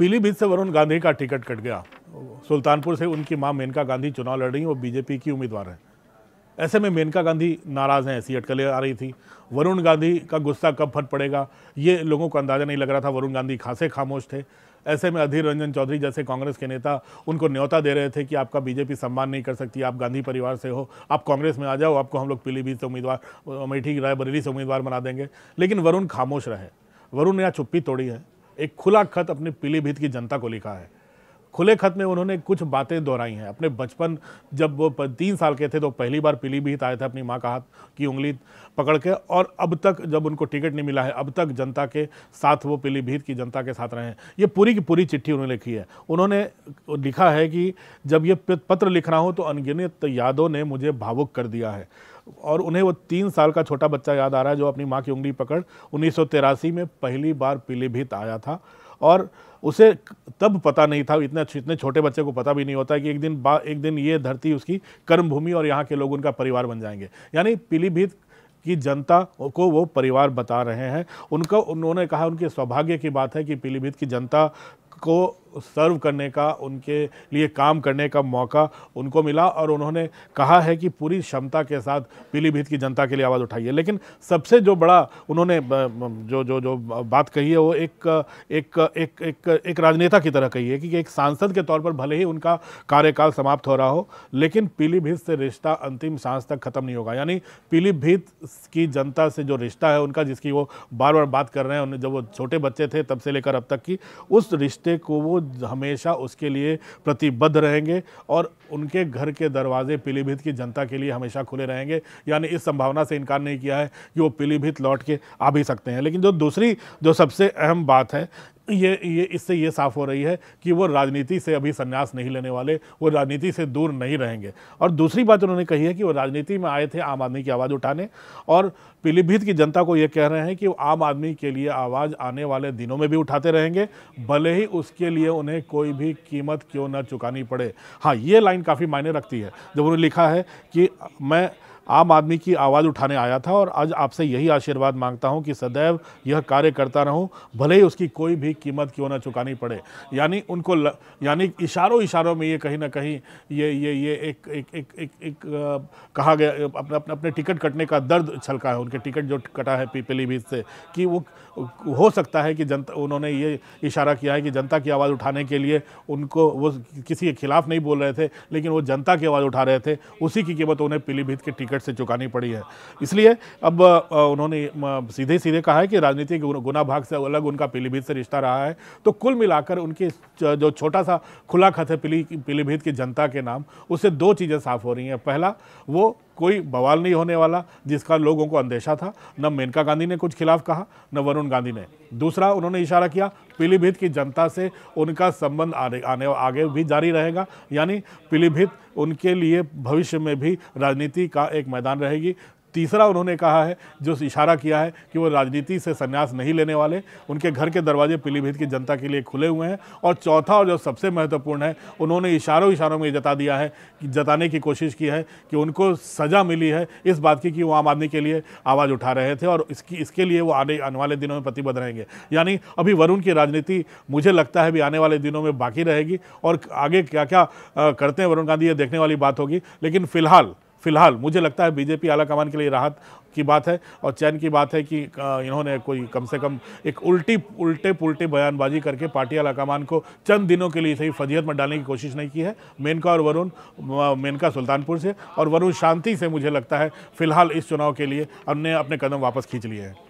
पीलीभीत से वरुण गांधी का ticket cut गया सुल्तानपुर से उनकी मां मेनका गांधी चुनाव लड़ रही वो बीजेपी की उम्मीदवार हैं ऐसे में मेनका गांधी नाराज़ हैं ऐसी अटकलें आ रही थी वरुण गांधी का गुस्सा कब फट पड़ेगा ये लोगों को अंदाज़ा नहीं लग रहा था वरुण गांधी खासे खामोश थे ऐसे में अधीर रंजन चौधरी जैसे कांग्रेस के नेता उनको न्यौता दे रहे थे कि आपका बीजेपी सम्मान नहीं कर सकती आप गांधी परिवार से हो आप कांग्रेस में आ जाओ आपको हम लोग पीलीभीत से उम्मीदवार अमेठी रायबरेली से उम्मीदवार बना देंगे लेकिन वरुण खामोश रहे वरुण ने यहाँ चुप्पी तोड़ी है एक खुला खत अपने पीलीभीत की जनता को लिखा है खुले खत में उन्होंने कुछ बातें दोहराई हैं अपने बचपन जब वो तीन साल के थे तो पहली बार पीलीभीत आए थे अपनी माँ का हाथ की उंगली पकड़ के और अब तक जब उनको टिकट नहीं मिला है अब तक जनता के साथ वो पीलीभीत की जनता के साथ रहे हैं ये पूरी की पूरी चिट्ठी उन्होंने लिखी है उन्होंने लिखा है कि जब ये पत्र लिख रहा हूँ तो अनगिनत यादों ने मुझे भावुक कर दिया है और उन्हें वो तीन साल का छोटा बच्चा याद आ रहा है जो अपनी माँ की उंगली पकड़ उन्नीस में पहली बार पीलीभीत आया था और उसे तब पता नहीं था इतने इतने छोटे बच्चे को पता भी नहीं होता कि एक दिन बा एक दिन ये धरती उसकी कर्मभूमि और यहाँ के लोग उनका परिवार बन जाएंगे यानी पीलीभीत की जनता को वो परिवार बता रहे हैं उनका उन्होंने कहा उनके सौभाग्य की बात है कि पीलीभीत की जनता को सर्व करने का उनके लिए काम करने का मौका उनको मिला और उन्होंने कहा है कि पूरी क्षमता के साथ पीलीभीत की जनता के लिए आवाज़ उठाई है लेकिन सबसे जो बड़ा उन्होंने जो जो जो बात कही है वो एक एक एक एक, एक राजनेता की तरह कही है कि एक सांसद के तौर पर भले ही उनका कार्यकाल समाप्त हो रहा हो लेकिन पीलीभीत से रिश्ता अंतिम सांस तक खत्म नहीं होगा यानी पीलीभीत की जनता से जो रिश्ता है उनका जिसकी वो बार बार बात कर रहे हैं उन्हें जब वो छोटे बच्चे थे तब से लेकर अब तक की उस रिश्ते को वो हमेशा उसके लिए प्रतिबद्ध रहेंगे और उनके घर के दरवाजे पीलीभीत की जनता के लिए हमेशा खुले रहेंगे यानी इस संभावना से इनकार नहीं किया है कि वो पीलीभीत लौट के आ भी सकते हैं लेकिन जो दूसरी जो सबसे अहम बात है ये ये इससे ये साफ हो रही है कि वो राजनीति से अभी संन्यास नहीं लेने वाले वो राजनीति से दूर नहीं रहेंगे और दूसरी बात उन्होंने कही है कि वो राजनीति में आए थे आम आदमी की आवाज़ उठाने और पीलीभीत की जनता को ये कह रहे हैं कि वो आम आदमी के लिए आवाज़ आने वाले दिनों में भी उठाते रहेंगे भले ही उसके लिए उन्हें कोई भी कीमत क्यों ना चुकानी पड़े हाँ ये लाइन काफ़ी मायने रखती है जब उन्होंने लिखा है कि मैं आम आदमी की आवाज़ उठाने आया था और आज आपसे यही आशीर्वाद मांगता हूं कि सदैव यह कार्य करता रहूं भले ही उसकी कोई भी कीमत क्यों ना चुकानी पड़े यानी उनको यानी इशारों इशारों में ये कहीं ना कहीं ये ये ये एक एक एक एक, एक आ, कहा गया अपने अपने अपने टिकट कटने का दर्द छलका है उनके टिकट जो कटा है पीलीभीत से कि वो हो सकता है कि जनता उन्होंने ये इशारा किया है कि जनता की आवाज़ उठाने के लिए उनको वो किसी के खिलाफ नहीं बोल रहे थे लेकिन वो जनता की आवाज़ उठा रहे थे उसी की कीमत उन्हें पीलीभीत के टिकट टिकट से चुकानी पड़ी है इसलिए अब उन्होंने सीधे सीधे कहा है कि राजनीतिक गुना भाग से अलग उनका पीलीभीत से रिश्ता रहा है तो कुल मिलाकर उनके जो छोटा सा खुला खत है पीलीभीत की जनता के नाम उससे दो चीज़ें साफ हो रही हैं पहला वो कोई बवाल नहीं होने वाला जिसका लोगों को अंदेशा था न मेनका गांधी ने कुछ खिलाफ कहा न वरुण गांधी ने दूसरा उन्होंने इशारा किया पीलीभीत की जनता से उनका संबंध आने, आने आगे भी जारी रहेगा यानी पीलीभीत उनके लिए भविष्य में भी राजनीति का एक मैदान रहेगी तीसरा उन्होंने कहा है जो इशारा किया है कि वो राजनीति से संन्यास नहीं लेने वाले उनके घर के दरवाजे पीलीभीत की जनता के लिए खुले हुए हैं और चौथा और जो सबसे महत्वपूर्ण है उन्होंने इशारों इशारों में जता दिया है कि जताने की कोशिश की है कि उनको सज़ा मिली है इस बात की कि वो आम आदमी के लिए आवाज़ उठा रहे थे और इसकी इसके लिए वो आने आने वाले दिनों में प्रतिबद्ध रहेंगे यानी अभी वरुण की राजनीति मुझे लगता है भी आने वाले दिनों में बाकी रहेगी और आगे क्या क्या करते हैं वरुण गांधी ये देखने वाली बात होगी लेकिन फिलहाल फिलहाल मुझे लगता है बीजेपी आलाकमान के लिए राहत की बात है और चैन की बात है कि इन्होंने कोई कम से कम एक उल्टी उल्टे पुल्टे बयानबाजी करके पार्टी आलाकमान को चंद दिनों के लिए सही फजीहत में डालने की कोशिश नहीं की है मेनका और वरुण मेनका सुल्तानपुर से और वरुण शांति से मुझे लगता है फिलहाल इस चुनाव के लिए हमने अपने कदम वापस खींच लिए हैं